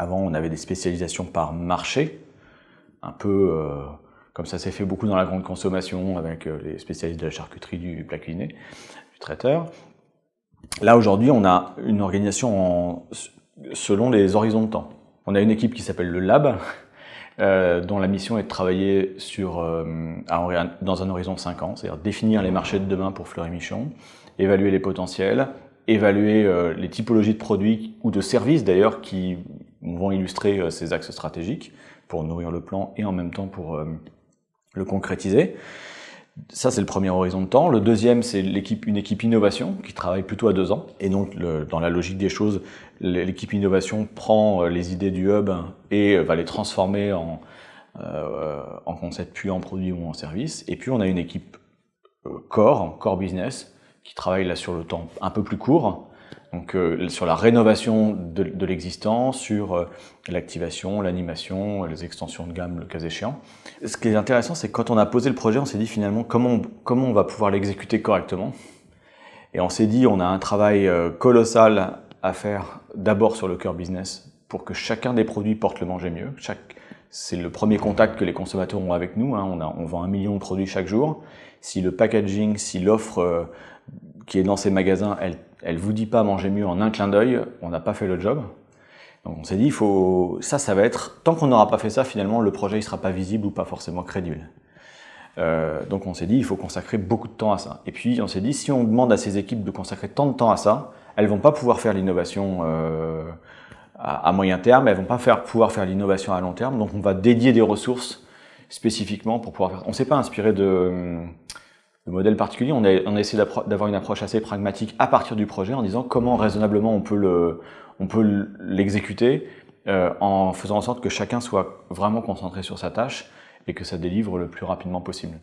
Avant, on avait des spécialisations par marché, un peu euh, comme ça s'est fait beaucoup dans la grande consommation avec euh, les spécialistes de la charcuterie, du plaquiné, du traiteur. Là, aujourd'hui, on a une organisation selon les horizons de temps. On a une équipe qui s'appelle le Lab, euh, dont la mission est de travailler sur, euh, dans un horizon 5 ans, c'est-à-dire définir les marchés de demain pour Fleury Michon, évaluer les potentiels, évaluer euh, les typologies de produits ou de services d'ailleurs qui vont illustrer ces axes stratégiques pour nourrir le plan et en même temps pour le concrétiser. Ça, c'est le premier horizon de temps. Le deuxième, c'est une équipe innovation qui travaille plutôt à deux ans. Et donc, dans la logique des choses, l'équipe innovation prend euh, les idées du hub et euh, va les transformer en, euh, en concept, puis en produit ou en service. Et puis, on a une équipe core, core business, qui travaille là sur le temps un peu plus court, donc euh, sur la rénovation de, de l'existant, sur euh, l'activation, l'animation, les extensions de gamme, le cas échéant. Ce qui est intéressant, c'est quand on a posé le projet, on s'est dit finalement comment on, va pouvoir l'exécuter correctement. Et on s'est dit on a un travail euh, colossal à faire d'abord sur le cœur business pour que chacun des produits porte le manger mieux. Chaque, c'est le premier contact que les consommateurs ont avec nous. Hein. On, vend un million de produits chaque jour. Si le packaging, si l'offre euh, qui est dans ces magasins, elle, elle vous dit pas manger mieux en un clin d'œil, on n'a pas fait le job. Donc on s'est dit, il faut ça, ça va être tant qu'on n'aura pas fait ça, finalement, le projet il sera pas visible ou pas forcément crédible. Euh, donc on s'est dit, il faut consacrer beaucoup de temps à ça. Et puis on s'est dit, si on demande à ces équipes de consacrer tant de temps à ça, elles vont pas pouvoir faire l'innovation. Euh, à, moyen terme, elles vont pas faire, pouvoir faire l'innovation à long terme. Donc on va dédier des ressources spécifiquement pour pouvoir faire. On s'est pas inspiré de, de modèles particuliers. On a, on a essayé d'avoir une approche assez pragmatique à partir du projet en disant comment raisonnablement on peut le, on peut l'exécuter euh, en faisant en sorte que chacun soit vraiment concentré sur sa tâche et que ça délivre le plus rapidement possible.